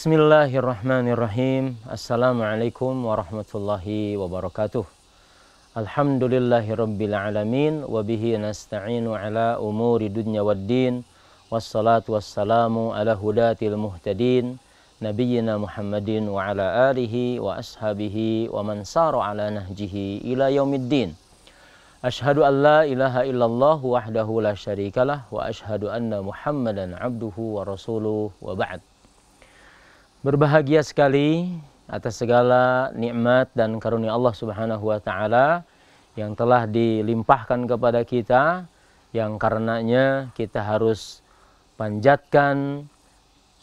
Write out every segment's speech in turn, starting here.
Bismillahirrahmanirrahim. Assalamualaikum warahmatullahi wabarakatuh. Alhamdulillahirabbil alamin wa bihi nasta'inu ala umuri dunya waddin. Wassalatu wassalamu ala hudatil muhtadin nabiyyina Muhammadin wa ala alihi wa ashabihi wa man sara ala nahjihi ila yaumiddin. Ashhadu an la ilaha illallah wahdahu la syarikalah wa ashhadu anna Muhammadan abduhu wa rasuluh wa ba'd. Berbahagia sekali atas segala nikmat dan karunia Allah Subhanahu wa taala yang telah dilimpahkan kepada kita yang karenanya kita harus panjatkan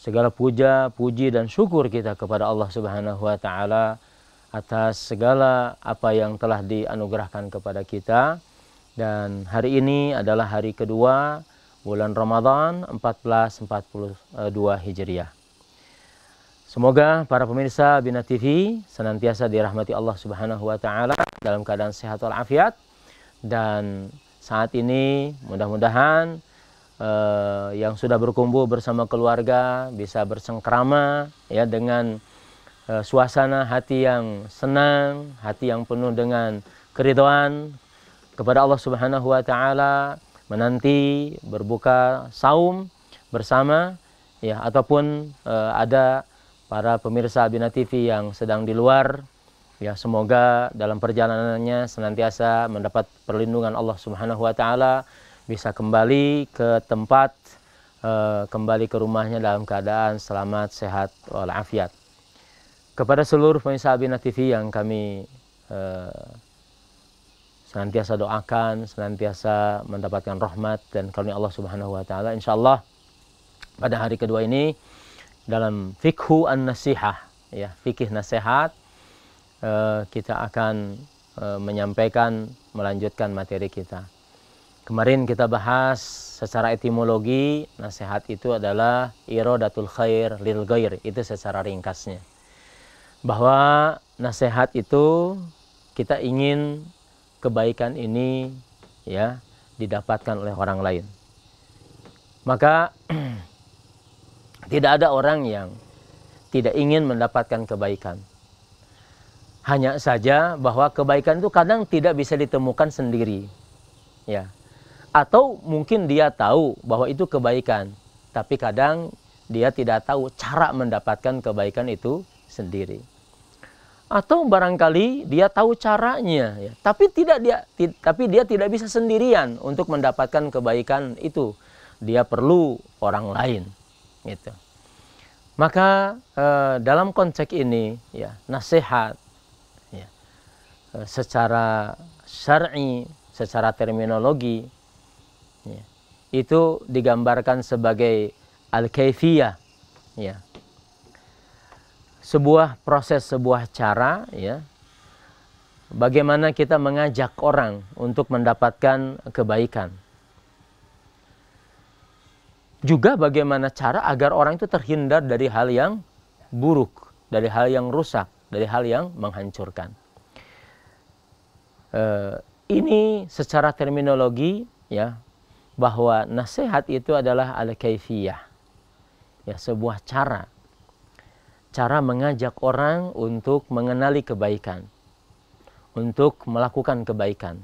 segala puja, puji dan syukur kita kepada Allah Subhanahu wa taala atas segala apa yang telah dianugerahkan kepada kita dan hari ini adalah hari kedua bulan Ramadan 1442 Hijriah. Semoga para pemirsa Bina TV senantiasa dirahmati Allah Subhanahu wa taala dalam keadaan sehat walafiat dan saat ini mudah-mudahan uh, yang sudah berkumpul bersama keluarga bisa bersengkrama ya dengan uh, suasana hati yang senang, hati yang penuh dengan keridoan kepada Allah Subhanahu wa taala menanti berbuka saum bersama ya ataupun uh, ada para pemirsa Bina TV yang sedang di luar. Ya, semoga dalam perjalanannya senantiasa mendapat perlindungan Allah Subhanahu wa taala, bisa kembali ke tempat eh, kembali ke rumahnya dalam keadaan selamat, sehat walafiat. Kepada seluruh pemirsa Bina TV yang kami eh, senantiasa doakan, senantiasa mendapatkan rahmat dan karunia Allah Subhanahu wa taala. Insyaallah pada hari kedua ini dalam fikhu an-nasihah ya fikih nasihat eh, kita akan eh, menyampaikan melanjutkan materi kita kemarin kita bahas secara etimologi nasihat itu adalah irodatul khair lil ghair itu secara ringkasnya bahwa nasihat itu kita ingin kebaikan ini ya didapatkan oleh orang lain maka Tidak ada orang yang tidak ingin mendapatkan kebaikan. Hanya saja bahwa kebaikan itu kadang tidak bisa ditemukan sendiri. Ya. Atau mungkin dia tahu bahwa itu kebaikan, tapi kadang dia tidak tahu cara mendapatkan kebaikan itu sendiri. Atau barangkali dia tahu caranya, ya. tapi tidak dia tapi dia tidak bisa sendirian untuk mendapatkan kebaikan itu. Dia perlu orang lain. Gitu. Maka e, dalam konteks ini ya nasihat ya, eh, secara syar'i, secara terminologi ya, itu digambarkan sebagai al-kaifiyah ya. Sebuah proses, sebuah cara ya bagaimana kita mengajak orang untuk mendapatkan kebaikan juga bagaimana cara agar orang itu terhindar dari hal yang buruk, dari hal yang rusak, dari hal yang menghancurkan. E, ini secara terminologi ya bahwa nasihat itu adalah al-kaifiyah. Ya, sebuah cara. Cara mengajak orang untuk mengenali kebaikan. Untuk melakukan kebaikan.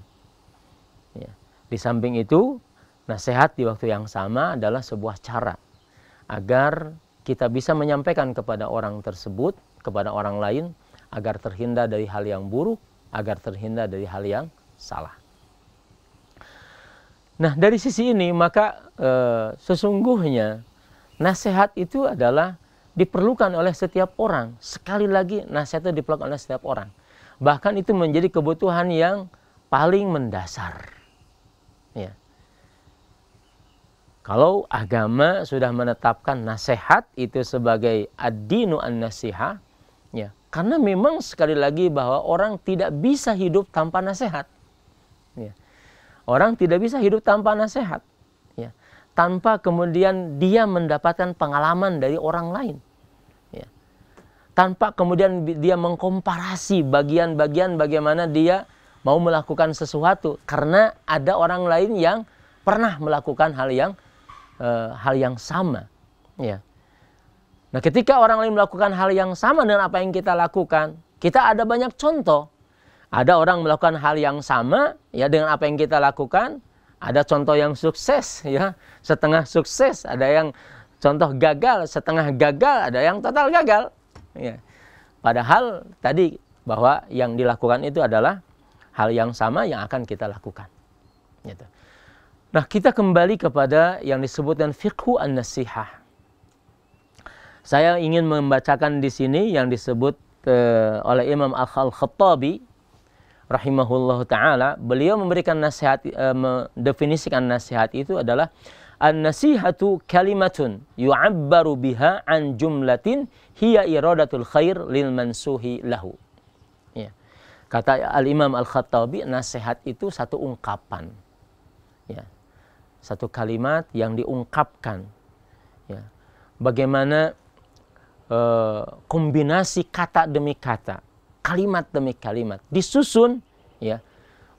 Ya. Di samping itu Nasihat di waktu yang sama adalah sebuah cara agar kita bisa menyampaikan kepada orang tersebut, kepada orang lain, agar terhindar dari hal yang buruk, agar terhindar dari hal yang salah. Nah, dari sisi ini, maka e, sesungguhnya nasihat itu adalah diperlukan oleh setiap orang. Sekali lagi, nasihat itu diperlukan oleh setiap orang. Bahkan itu menjadi kebutuhan yang paling mendasar Kalau agama sudah menetapkan nasihat itu sebagai ad-dinu an nasiha ya. Karena memang sekali lagi bahwa orang tidak bisa hidup tanpa nasihat. Ya. Orang tidak bisa hidup tanpa nasihat. Ya. Tanpa kemudian dia mendapatkan pengalaman dari orang lain. Ya. Tanpa kemudian dia mengkomparasi bagian-bagian bagaimana dia mau melakukan sesuatu karena ada orang lain yang pernah melakukan hal yang e, hal yang sama ya nah ketika orang lain melakukan hal yang sama dengan apa yang kita lakukan kita ada banyak contoh ada orang melakukan hal yang sama ya dengan apa yang kita lakukan ada contoh yang sukses ya setengah sukses ada yang contoh gagal setengah gagal ada yang total gagal ya padahal tadi bahwa yang dilakukan itu adalah hal yang sama yang akan kita lakukan gitu. Nah, kita kembali kepada yang disebutkan fiqhu an-nasihah. Saya ingin membacakan di sini yang disebut eh, oleh Imam Al-Khattabi rahimahullah taala, beliau memberikan nasihat eh, mendefinisikan nasihat itu adalah An-nasihatu kalimatun yu'abbaru biha an jumlatin hiya iradatul khair lil mansuhi lahu. Ya. Kata Al-Imam Al-Khattabi, nasihat itu satu ungkapan satu kalimat yang diungkapkan. Ya. Bagaimana e, kombinasi kata demi kata, kalimat demi kalimat disusun ya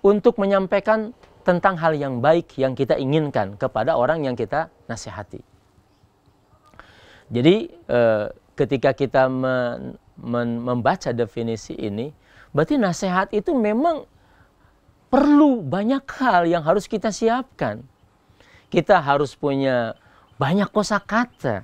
untuk menyampaikan tentang hal yang baik yang kita inginkan kepada orang yang kita nasihati. Jadi e, ketika kita men, men, membaca definisi ini, berarti nasihat itu memang perlu banyak hal yang harus kita siapkan kita harus punya banyak kosakata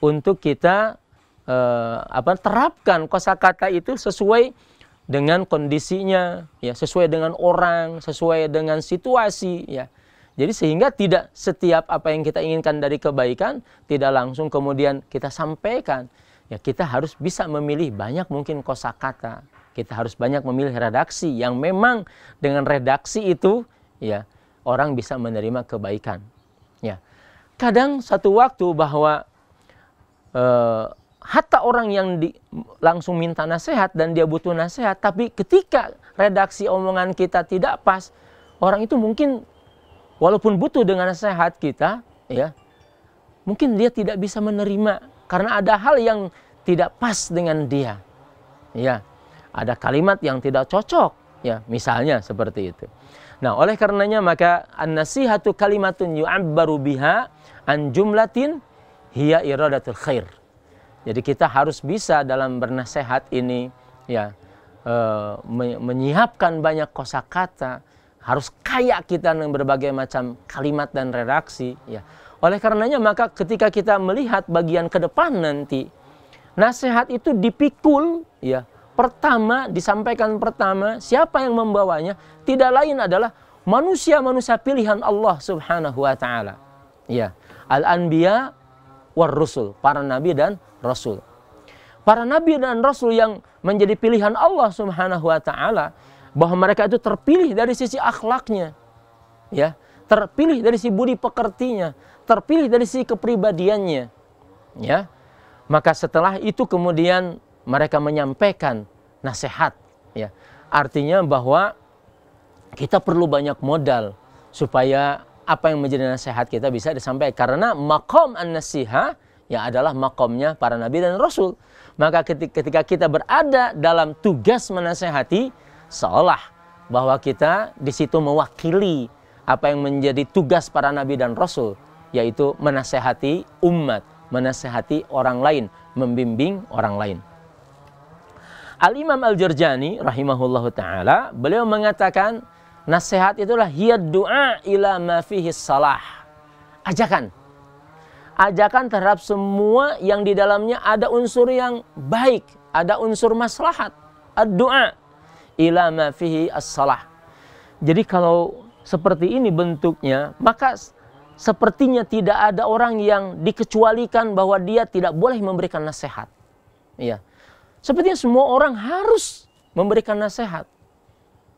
untuk kita eh, apa terapkan kosakata itu sesuai dengan kondisinya ya sesuai dengan orang sesuai dengan situasi ya jadi sehingga tidak setiap apa yang kita inginkan dari kebaikan tidak langsung kemudian kita sampaikan ya kita harus bisa memilih banyak mungkin kosakata kita harus banyak memilih redaksi yang memang dengan redaksi itu ya orang bisa menerima kebaikan. Ya. Kadang satu waktu bahwa e, hatta orang yang di, langsung minta nasihat dan dia butuh nasihat, tapi ketika redaksi omongan kita tidak pas, orang itu mungkin walaupun butuh dengan nasihat kita, ya, mungkin dia tidak bisa menerima karena ada hal yang tidak pas dengan dia. Ya, ada kalimat yang tidak cocok, ya, misalnya seperti itu. Nah, oleh karenanya maka an-nasihatu kalimatun yu'abbaru biha an jumlatin hiya iradatul khair. Jadi kita harus bisa dalam bernasehat ini ya e, menyiapkan banyak kosakata, harus kaya kita dengan berbagai macam kalimat dan redaksi ya. Oleh karenanya maka ketika kita melihat bagian ke depan nanti nasihat itu dipikul ya pertama disampaikan pertama siapa yang membawanya tidak lain adalah manusia-manusia pilihan Allah Subhanahu wa taala. Ya, al-anbiya war rusul, para nabi dan rasul. Para nabi dan rasul yang menjadi pilihan Allah Subhanahu wa taala bahwa mereka itu terpilih dari sisi akhlaknya. Ya, terpilih dari sisi budi pekertinya, terpilih dari sisi kepribadiannya. Ya. Maka setelah itu kemudian mereka menyampaikan nasihat ya artinya bahwa kita perlu banyak modal supaya apa yang menjadi nasihat kita bisa disampaikan karena makom an-nasiha ya adalah makomnya para nabi dan rasul maka ketika kita berada dalam tugas menasehati seolah bahwa kita di situ mewakili apa yang menjadi tugas para nabi dan rasul yaitu menasehati umat menasehati orang lain membimbing orang lain Al-Imam Al-Jurjani rahimahullahu taala beliau mengatakan nasihat itulah hiya doa ila ma fihi salah. Ajakan. Ajakan terhadap semua yang di dalamnya ada unsur yang baik, ada unsur maslahat. Ad-doa ila ma fihi as-salah. Jadi kalau seperti ini bentuknya, maka sepertinya tidak ada orang yang dikecualikan bahwa dia tidak boleh memberikan nasihat. Iya. Sepertinya semua orang harus memberikan nasihat.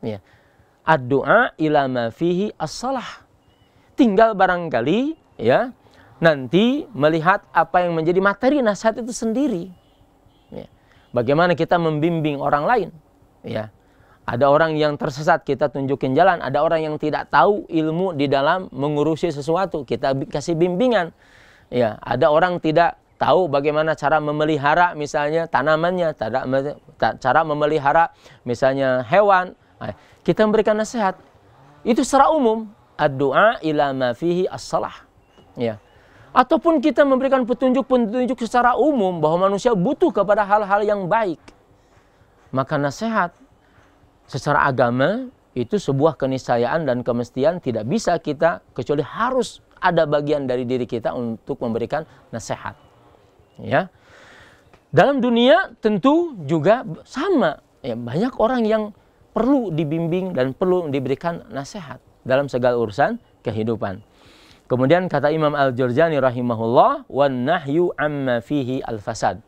Ya. Ad-du'a ila ma fihi as-salah. Tinggal barangkali ya nanti melihat apa yang menjadi materi nasihat itu sendiri. Ya. Bagaimana kita membimbing orang lain. Ya. Ada orang yang tersesat kita tunjukin jalan, ada orang yang tidak tahu ilmu di dalam mengurusi sesuatu kita kasih bimbingan. Ya, ada orang tidak tahu bagaimana cara memelihara misalnya tanamannya, cara memelihara misalnya hewan. Nah, kita memberikan nasihat. Itu secara umum ad ila ma fihi as-salah. Ya. Ataupun kita memberikan petunjuk-petunjuk secara umum bahwa manusia butuh kepada hal-hal yang baik. Maka nasihat secara agama itu sebuah keniscayaan dan kemestian tidak bisa kita kecuali harus ada bagian dari diri kita untuk memberikan nasihat ya dalam dunia tentu juga sama ya banyak orang yang perlu dibimbing dan perlu diberikan nasihat dalam segala urusan kehidupan kemudian kata Imam Al Jurjani rahimahullah wan nahyu amma fihi al fasad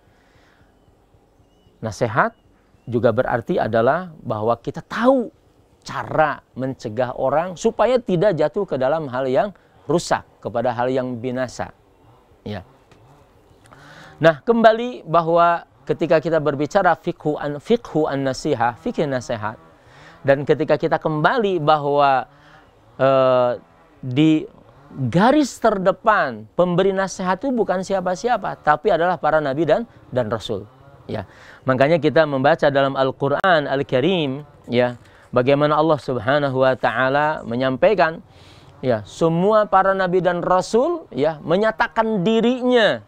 nasihat juga berarti adalah bahwa kita tahu cara mencegah orang supaya tidak jatuh ke dalam hal yang rusak kepada hal yang binasa ya Nah, kembali bahwa ketika kita berbicara fikhu an fikhu an nasihah, fikih nasihat. Dan ketika kita kembali bahwa uh, di garis terdepan pemberi nasihat itu bukan siapa-siapa, tapi adalah para nabi dan dan rasul. Ya. Makanya kita membaca dalam Al-Qur'an Al-Karim, ya, bagaimana Allah Subhanahu wa taala menyampaikan ya, semua para nabi dan rasul ya menyatakan dirinya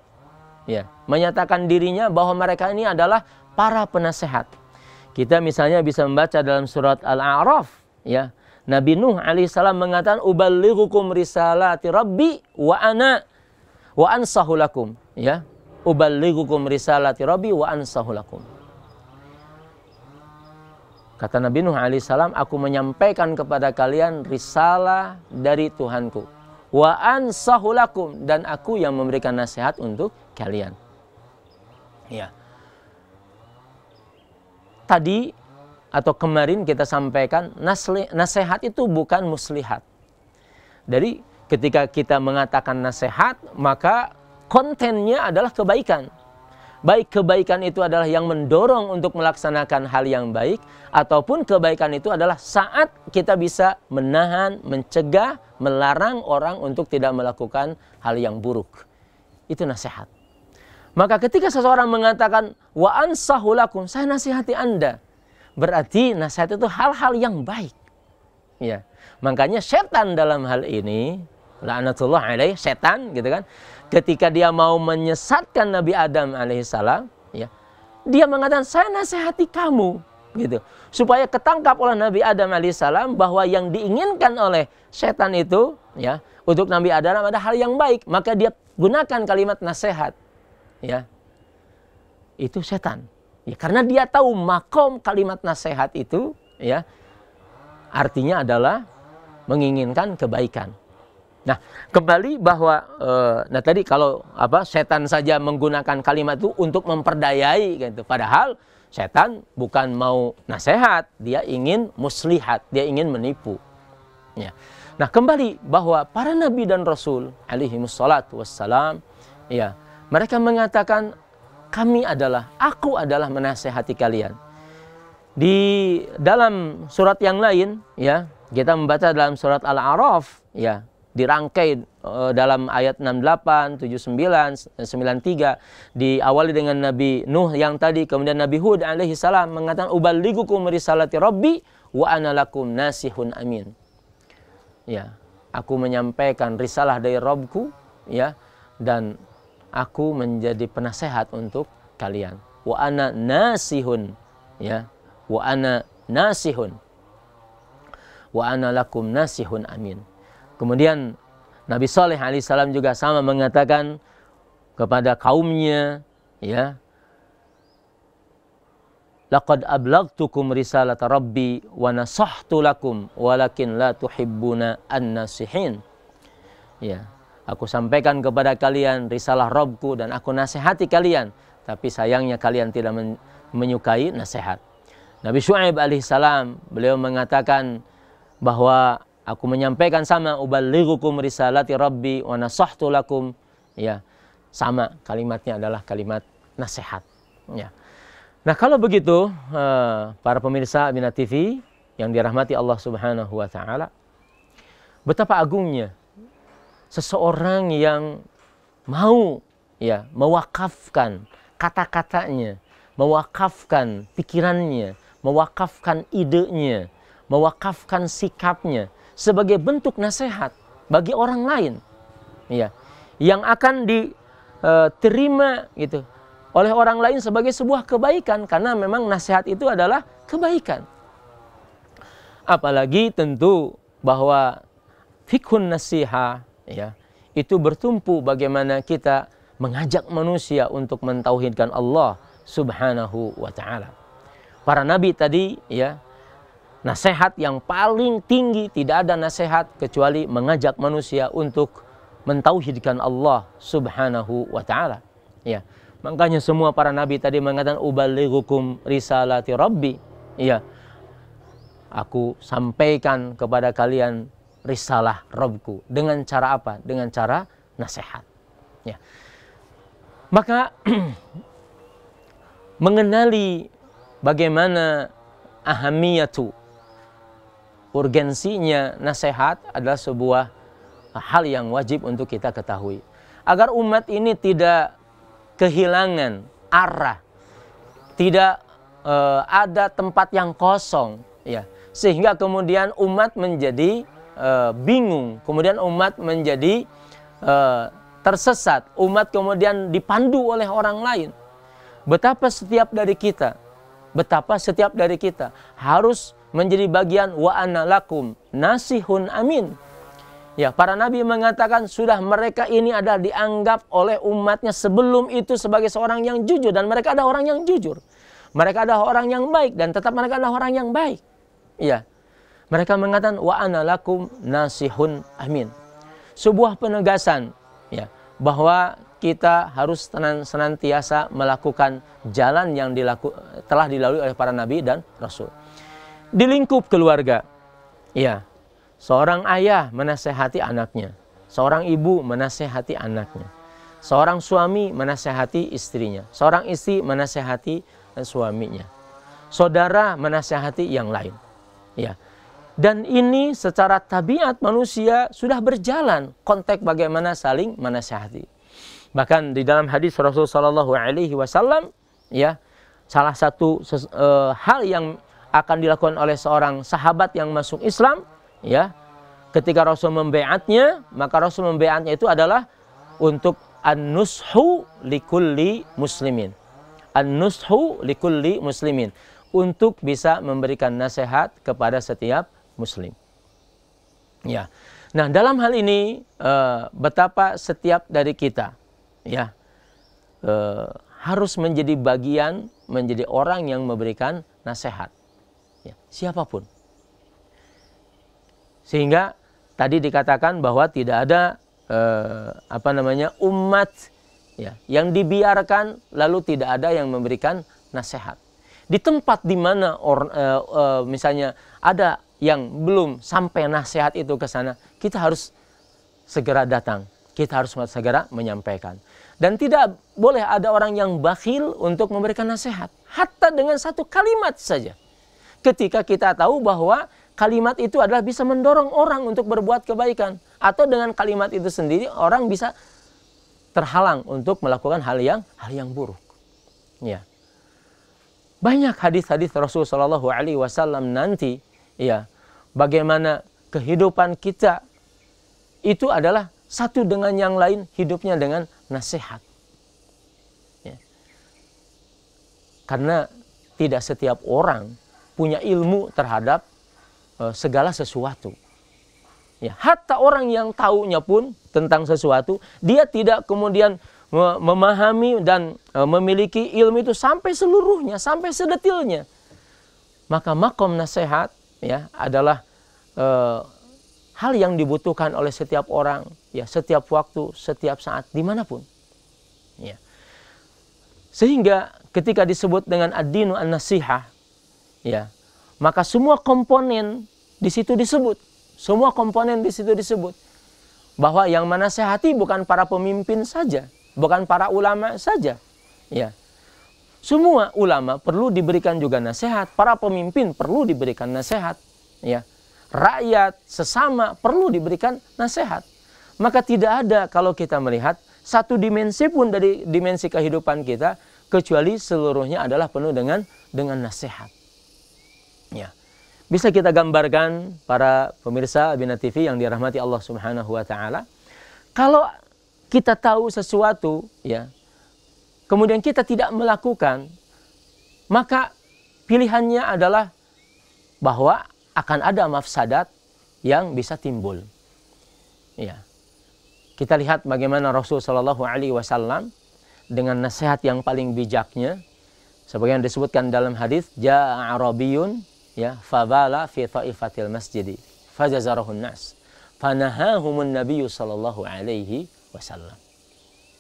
ya menyatakan dirinya bahwa mereka ini adalah para penasehat. Kita misalnya bisa membaca dalam surat Al-A'raf ya. Nabi Nuh alaihissalam mengatakan uballighukum risalati rabbi wa ana wa ansahu lakum ya. Uballighukum risalati rabbi wa ansahu lakum. Kata Nabi Nuh alaihissalam, aku menyampaikan kepada kalian risalah dari Tuhanku. Wa ansahulakum dan aku yang memberikan nasihat untuk kalian. Ya. Tadi atau kemarin kita sampaikan nasihat itu bukan muslihat. Jadi ketika kita mengatakan nasihat maka kontennya adalah kebaikan. Baik kebaikan itu adalah yang mendorong untuk melaksanakan hal yang baik ataupun kebaikan itu adalah saat kita bisa menahan, mencegah, melarang orang untuk tidak melakukan hal yang buruk. Itu nasihat. Maka ketika seseorang mengatakan wa ansahulakum, saya nasihati Anda. Berarti nasihat itu hal-hal yang baik. Ya. Makanya setan dalam hal ini laknatullah alaih setan gitu kan. Ketika dia mau menyesatkan Nabi Adam alaihissalam, ya. Dia mengatakan saya nasihati kamu gitu. Supaya ketangkap oleh Nabi Adam alaihissalam bahwa yang diinginkan oleh setan itu ya untuk Nabi Adam ada hal yang baik, maka dia gunakan kalimat nasihat ya itu setan. Ya, karena dia tahu makom kalimat nasihat itu ya artinya adalah menginginkan kebaikan. Nah, kembali bahwa eh, nah tadi kalau apa setan saja menggunakan kalimat itu untuk memperdayai gitu. Padahal setan bukan mau nasihat, dia ingin muslihat, dia ingin menipu. Ya. Nah, kembali bahwa para nabi dan rasul alaihi wassalam ya mereka mengatakan, kami adalah, aku adalah menasehati kalian. Di dalam surat yang lain, ya, kita membaca dalam surat Al-A'raf, ya, dirangkai eh, dalam ayat 68, 79, 93 diawali dengan Nabi Nuh yang tadi kemudian Nabi Hud alaihi salam mengatakan ubaligukum risalati rabbi wa analakum nasihun amin. Ya, aku menyampaikan risalah dari Robku ya dan aku menjadi penasehat untuk kalian. Wa ana nasihun ya. Wa ana nasihun. Wa ana lakum nasihun amin. Kemudian Nabi Saleh alaihissalam juga sama mengatakan kepada kaumnya ya Laqad ablagtukum risalata rabbi wa nasahtu lakum walakin la tuhibbuna an-nasihin. Ya, Aku sampaikan kepada kalian risalah Robku dan aku nasihati kalian. Tapi sayangnya kalian tidak men menyukai nasihat. Nabi Shu'aib alaihissalam beliau mengatakan bahwa aku menyampaikan sama uballighukum risalati rabbi wa nasahtu lakum ya sama kalimatnya adalah kalimat nasihat ya nah kalau begitu eh, para pemirsa Bina TV yang dirahmati Allah Subhanahu wa taala betapa agungnya seseorang yang mau ya mewakafkan kata-katanya, mewakafkan pikirannya, mewakafkan idenya, mewakafkan sikapnya sebagai bentuk nasihat bagi orang lain. Ya, yang akan diterima eh, gitu oleh orang lain sebagai sebuah kebaikan karena memang nasihat itu adalah kebaikan. Apalagi tentu bahwa fikun nasihat ya itu bertumpu bagaimana kita mengajak manusia untuk mentauhidkan Allah Subhanahu wa taala. Para nabi tadi ya nasihat yang paling tinggi tidak ada nasihat kecuali mengajak manusia untuk mentauhidkan Allah Subhanahu wa taala. Ya. Makanya semua para nabi tadi mengatakan ubalighukum risalati rabbi. Ya. Aku sampaikan kepada kalian risalah Robku. Dengan cara apa? Dengan cara nasihat. Ya. Maka mengenali bagaimana ahamiyatu urgensinya nasihat adalah sebuah hal yang wajib untuk kita ketahui. Agar umat ini tidak kehilangan arah, tidak uh, ada tempat yang kosong, ya, sehingga kemudian umat menjadi e, bingung, kemudian umat menjadi e, tersesat, umat kemudian dipandu oleh orang lain. Betapa setiap dari kita, betapa setiap dari kita harus menjadi bagian wa analakum nasihun amin. Ya, para nabi mengatakan sudah mereka ini ada dianggap oleh umatnya sebelum itu sebagai seorang yang jujur dan mereka ada orang yang jujur. Mereka ada orang yang baik dan tetap mereka adalah orang yang baik. Ya, mereka mengatakan wa ana lakum nasihun amin. Sebuah penegasan ya bahwa kita harus senantiasa melakukan jalan yang dilaku, telah dilalui oleh para nabi dan rasul. Di lingkup keluarga, ya, seorang ayah menasehati anaknya, seorang ibu menasehati anaknya, seorang suami menasehati istrinya, seorang istri menasehati eh, suaminya, saudara menasehati yang lain. Ya, dan ini secara tabiat manusia sudah berjalan konteks bagaimana saling menasihati. Bahkan di dalam hadis Rasulullah Wasallam, ya salah satu e, hal yang akan dilakukan oleh seorang sahabat yang masuk Islam ya ketika Rasul membeatnya maka Rasul membeatnya itu adalah untuk an-nushu likulli muslimin an-nushu likulli muslimin untuk bisa memberikan nasihat kepada setiap muslim. Ya. Nah, dalam hal ini eh, betapa setiap dari kita ya eh, harus menjadi bagian menjadi orang yang memberikan nasihat. Ya, siapapun. Sehingga tadi dikatakan bahwa tidak ada eh, apa namanya umat ya yang dibiarkan lalu tidak ada yang memberikan nasihat di tempat di mana or, misalnya ada yang belum sampai nasihat itu ke sana, kita harus segera datang. Kita harus segera menyampaikan. Dan tidak boleh ada orang yang bakhil untuk memberikan nasihat. Hatta dengan satu kalimat saja. Ketika kita tahu bahwa kalimat itu adalah bisa mendorong orang untuk berbuat kebaikan. Atau dengan kalimat itu sendiri orang bisa terhalang untuk melakukan hal yang hal yang buruk. Ya. Banyak hadis-hadis Rasulullah Shallallahu Alaihi Wasallam nanti Iya. Bagaimana kehidupan kita itu adalah satu dengan yang lain hidupnya dengan nasihat. Ya. Karena tidak setiap orang punya ilmu terhadap e, segala sesuatu. Ya, hatta orang yang tahunya pun tentang sesuatu, dia tidak kemudian memahami dan e, memiliki ilmu itu sampai seluruhnya, sampai sedetilnya. Maka makom nasihat ya adalah e, hal yang dibutuhkan oleh setiap orang ya setiap waktu setiap saat dimanapun ya sehingga ketika disebut dengan ad nasihah ya maka semua komponen di situ disebut semua komponen di situ disebut bahwa yang menasehati bukan para pemimpin saja bukan para ulama saja ya semua ulama perlu diberikan juga nasihat, para pemimpin perlu diberikan nasihat, ya. Rakyat sesama perlu diberikan nasihat. Maka tidak ada kalau kita melihat satu dimensi pun dari dimensi kehidupan kita kecuali seluruhnya adalah penuh dengan dengan nasihat. Ya. Bisa kita gambarkan para pemirsa Abina TV yang dirahmati Allah Subhanahu wa taala, kalau kita tahu sesuatu ya, kemudian kita tidak melakukan, maka pilihannya adalah bahwa akan ada mafsadat yang bisa timbul. Ya. Kita lihat bagaimana Rasul Shallallahu Alaihi Wasallam dengan nasihat yang paling bijaknya, sebagai yang disebutkan dalam hadis, ja Arabiyun ya fabala fi taifatil masjidi fajazarahun nas fanahahumun nabiyyu Shallallahu alaihi wasallam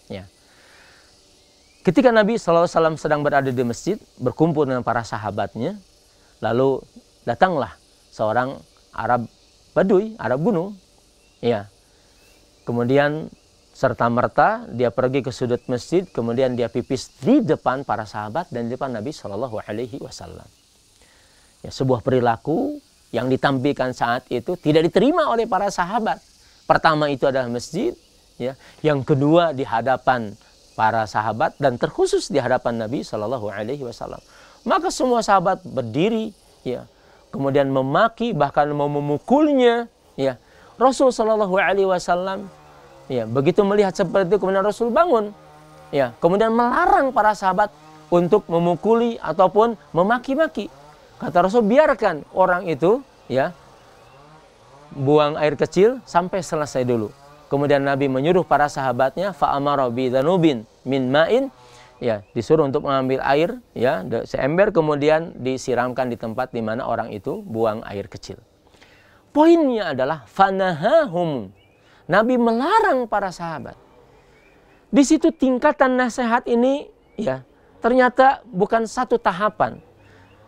ya Ketika Nabi SAW sedang berada di masjid, berkumpul dengan para sahabatnya, lalu datanglah seorang Arab Baduy, Arab gunung. Ya. Kemudian serta merta dia pergi ke sudut masjid, kemudian dia pipis di depan para sahabat dan di depan Nabi saw. Ya, sebuah perilaku yang ditampilkan saat itu tidak diterima oleh para sahabat. Pertama itu adalah masjid, ya. Yang kedua di hadapan para sahabat dan terkhusus di hadapan Nabi Shallallahu Alaihi Wasallam. Maka semua sahabat berdiri, ya, kemudian memaki bahkan mau memukulnya, ya. Rasul Shallallahu Alaihi Wasallam, ya, begitu melihat seperti itu kemudian Rasul bangun, ya, kemudian melarang para sahabat untuk memukuli ataupun memaki-maki. Kata Rasul biarkan orang itu, ya, buang air kecil sampai selesai dulu. Kemudian Nabi menyuruh para sahabatnya fa'amarobi dan danubin min ma'in ya disuruh untuk mengambil air ya seember kemudian disiramkan di tempat di mana orang itu buang air kecil. Poinnya adalah fanahahum. Nabi melarang para sahabat. Di situ tingkatan nasihat ini ya ternyata bukan satu tahapan.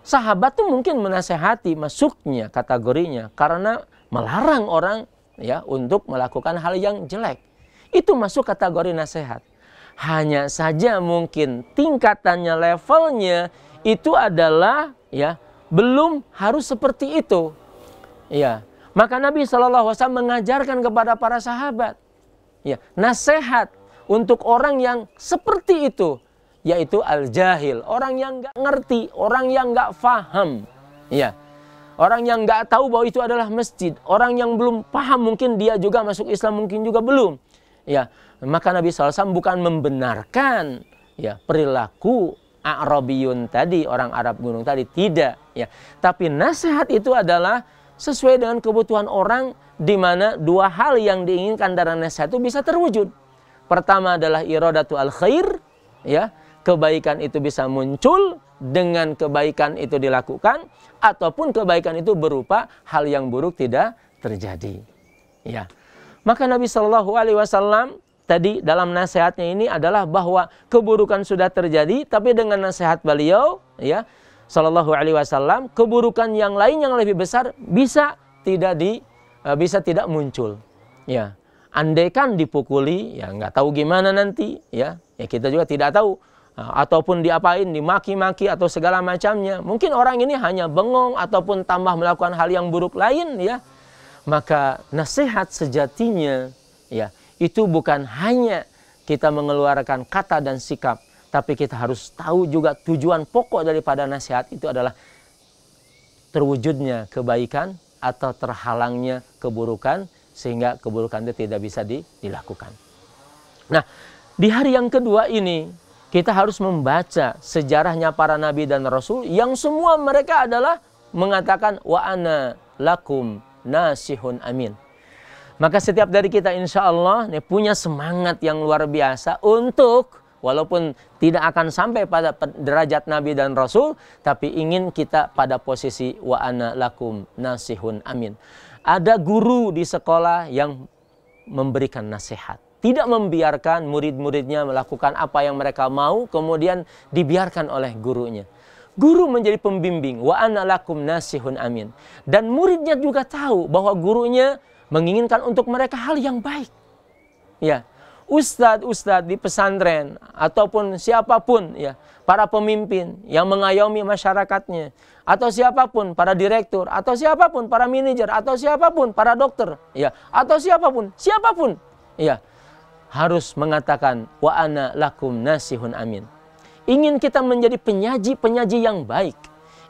Sahabat tuh mungkin menasehati masuknya kategorinya karena melarang orang ya untuk melakukan hal yang jelek. Itu masuk kategori nasihat. Hanya saja mungkin tingkatannya, levelnya itu adalah ya belum harus seperti itu. Ya. Maka Nabi SAW mengajarkan kepada para sahabat ya, nasihat untuk orang yang seperti itu yaitu al-jahil, orang yang nggak ngerti, orang yang nggak faham Ya. Orang yang nggak tahu bahwa itu adalah masjid, orang yang belum paham mungkin dia juga masuk Islam mungkin juga belum ya maka Nabi SAW bukan membenarkan ya perilaku Arabiyun tadi orang Arab gunung tadi tidak ya tapi nasihat itu adalah sesuai dengan kebutuhan orang di mana dua hal yang diinginkan dari nasihat itu bisa terwujud pertama adalah iradatu al khair ya kebaikan itu bisa muncul dengan kebaikan itu dilakukan ataupun kebaikan itu berupa hal yang buruk tidak terjadi ya maka Nabi Shallallahu Alaihi Wasallam tadi dalam nasihatnya ini adalah bahwa keburukan sudah terjadi, tapi dengan nasihat beliau, ya Shallallahu Alaihi Wasallam, keburukan yang lain yang lebih besar bisa tidak di eh, bisa tidak muncul. Ya, andaikan dipukuli, ya nggak tahu gimana nanti, ya, ya kita juga tidak tahu eh, ataupun diapain, dimaki-maki atau segala macamnya. Mungkin orang ini hanya bengong ataupun tambah melakukan hal yang buruk lain ya. Maka nasihat sejatinya ya itu bukan hanya kita mengeluarkan kata dan sikap, tapi kita harus tahu juga tujuan pokok daripada nasihat itu adalah terwujudnya kebaikan atau terhalangnya keburukan sehingga keburukan itu tidak bisa di, dilakukan. Nah, di hari yang kedua ini kita harus membaca sejarahnya para nabi dan rasul yang semua mereka adalah mengatakan wa ana lakum nasihun amin. Maka setiap dari kita insya Allah ini punya semangat yang luar biasa untuk walaupun tidak akan sampai pada derajat Nabi dan Rasul, tapi ingin kita pada posisi wa ana lakum nasihun amin. Ada guru di sekolah yang memberikan nasihat. Tidak membiarkan murid-muridnya melakukan apa yang mereka mau, kemudian dibiarkan oleh gurunya. Guru menjadi pembimbing. Wa analakum nasihun amin. Dan muridnya juga tahu bahwa gurunya menginginkan untuk mereka hal yang baik. Ya, ustadz ustadz di pesantren ataupun siapapun ya para pemimpin yang mengayomi masyarakatnya atau siapapun para direktur atau siapapun para manajer atau siapapun para dokter ya atau siapapun siapapun ya harus mengatakan wa ana lakum nasihun amin Ingin kita menjadi penyaji-penyaji yang baik.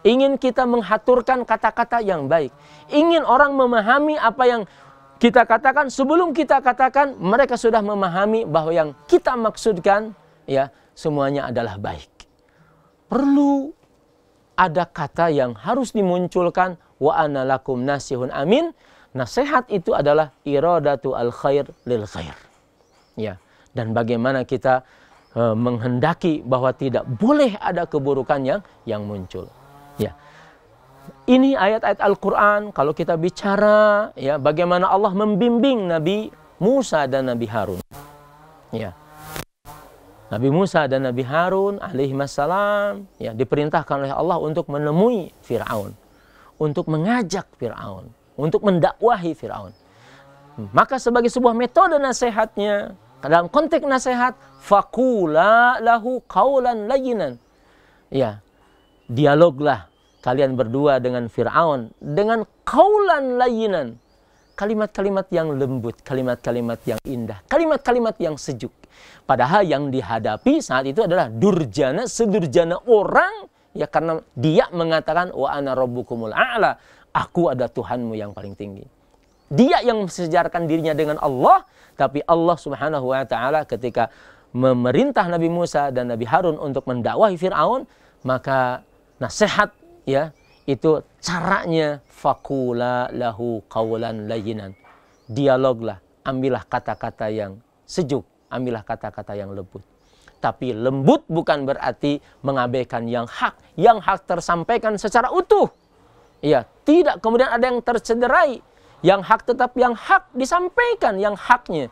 Ingin kita menghaturkan kata-kata yang baik. Ingin orang memahami apa yang kita katakan sebelum kita katakan mereka sudah memahami bahwa yang kita maksudkan ya semuanya adalah baik. Perlu ada kata yang harus dimunculkan wa analakum nasihun amin. Nasihat itu adalah iradatu al khair lil khair. Ya. Dan bagaimana kita Eh, menghendaki bahwa tidak boleh ada keburukan yang yang muncul. Ya. Ini ayat-ayat Al-Qur'an kalau kita bicara ya bagaimana Allah membimbing Nabi Musa dan Nabi Harun. Ya. Nabi Musa dan Nabi Harun alaihi wassalam ya diperintahkan oleh Allah untuk menemui Firaun, untuk mengajak Firaun, untuk mendakwahi Firaun. Maka sebagai sebuah metode nasihatnya dalam konteks nasihat fakula lahu kaulan layinan ya dialoglah kalian berdua dengan Fir'aun dengan kaulan layinan kalimat-kalimat yang lembut kalimat-kalimat yang indah kalimat-kalimat yang sejuk padahal yang dihadapi saat itu adalah durjana sedurjana orang ya karena dia mengatakan wa ana rabbukumul a'la aku ada Tuhanmu yang paling tinggi dia yang sejarkan dirinya dengan Allah tapi Allah Subhanahu wa taala ketika memerintah Nabi Musa dan Nabi Harun untuk mendakwahi Firaun, maka nasihat ya itu caranya fakula lahu kaulan layinan. Dialoglah, ambillah kata-kata yang sejuk, ambillah kata-kata yang lembut. Tapi lembut bukan berarti mengabaikan yang hak. Yang hak tersampaikan secara utuh. Ya, tidak kemudian ada yang tercederai. Yang hak tetap yang hak disampaikan yang haknya.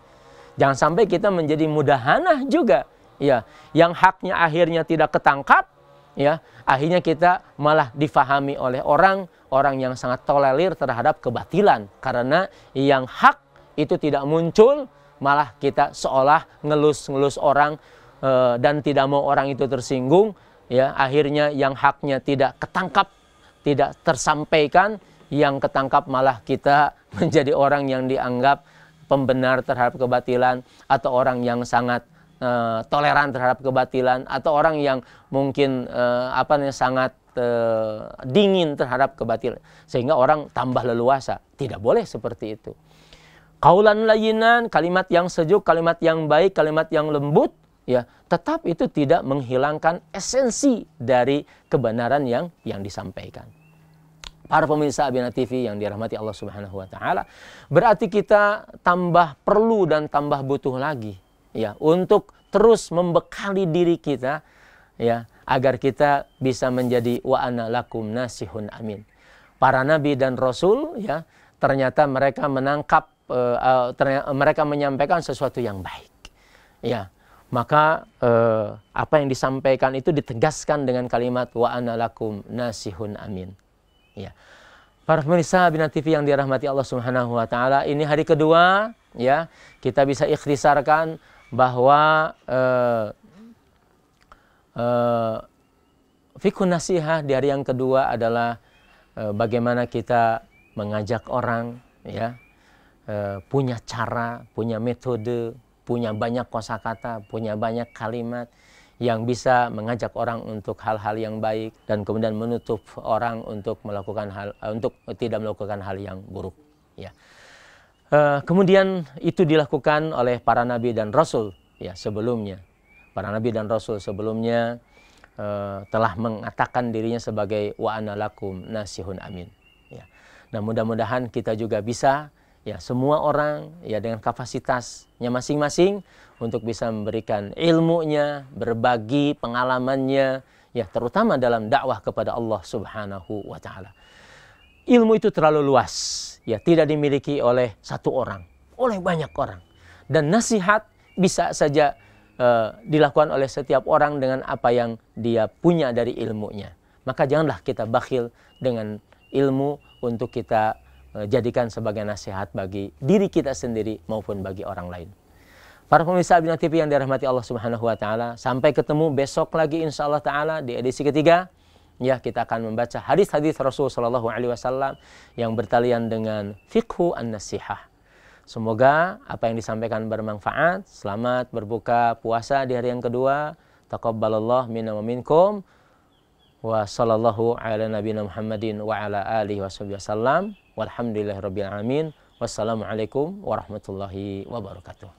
Jangan sampai kita menjadi mudahanah juga. Ya, yang haknya akhirnya tidak ketangkap, ya. Akhirnya kita malah difahami oleh orang orang yang sangat tolerir terhadap kebatilan karena yang hak itu tidak muncul malah kita seolah ngelus-ngelus orang e, dan tidak mau orang itu tersinggung ya akhirnya yang haknya tidak ketangkap tidak tersampaikan yang ketangkap malah kita menjadi orang yang dianggap pembenar terhadap kebatilan atau orang yang sangat uh, toleran terhadap kebatilan atau orang yang mungkin uh, apa namanya sangat eh, dingin terhadap kebatilan sehingga orang tambah leluasa tidak boleh seperti itu kaulan layinan kalimat yang sejuk kalimat yang baik kalimat yang lembut ya tetap itu tidak menghilangkan esensi dari kebenaran yang yang disampaikan para pemirsa Abina TV yang dirahmati Allah Subhanahu wa taala. Berarti kita tambah perlu dan tambah butuh lagi ya untuk terus membekali diri kita ya agar kita bisa menjadi wa ana lakum nasihun amin. Para nabi dan rasul ya ternyata mereka menangkap uh, eh, eh, ternyata, mereka menyampaikan sesuatu yang baik. Ya, maka uh, apa yang disampaikan itu ditegaskan dengan kalimat wa ana lakum nasihun amin. Ya. Para pemirsa Bina TV yang dirahmati Allah Subhanahu wa taala, ini hari kedua ya, kita bisa ikhtisarkan bahwa eh, uh, eh, fikun nasihat di hari yang kedua adalah uh, bagaimana kita mengajak orang ya uh, punya cara, punya metode, punya banyak kosakata, punya banyak kalimat yang bisa mengajak orang untuk hal-hal yang baik dan kemudian menutup orang untuk melakukan hal eh, untuk tidak melakukan hal yang buruk ya uh, kemudian itu dilakukan oleh para nabi dan rasul ya sebelumnya para nabi dan rasul sebelumnya uh, telah mengatakan dirinya sebagai wa analakum nasihun amin ya nah mudah-mudahan kita juga bisa ya semua orang ya dengan kapasitasnya masing-masing untuk bisa memberikan ilmunya, berbagi pengalamannya, ya terutama dalam dakwah kepada Allah Subhanahu wa taala. Ilmu itu terlalu luas, ya tidak dimiliki oleh satu orang, oleh banyak orang. Dan nasihat bisa saja uh, dilakukan oleh setiap orang dengan apa yang dia punya dari ilmunya. Maka janganlah kita bakhil dengan ilmu untuk kita eh, jadikan sebagai nasihat bagi diri kita sendiri maupun bagi orang lain. Para pemirsa Abina TV yang dirahmati Allah Subhanahu wa taala, sampai ketemu besok lagi insya Allah taala di edisi ketiga. Ya, kita akan membaca hadis-hadis Rasul Shallallahu alaihi wasallam yang bertalian dengan fikhu an-nasihah. Semoga apa yang disampaikan bermanfaat. Selamat berbuka puasa di hari yang kedua. Taqabbalallah minna wa minkum. Wa sallallahu ala nabiyina Muhammadin wa ala alihi wasallam. Walhamdulillahirabbil alamin. Wassalamualaikum warahmatullahi wabarakatuh.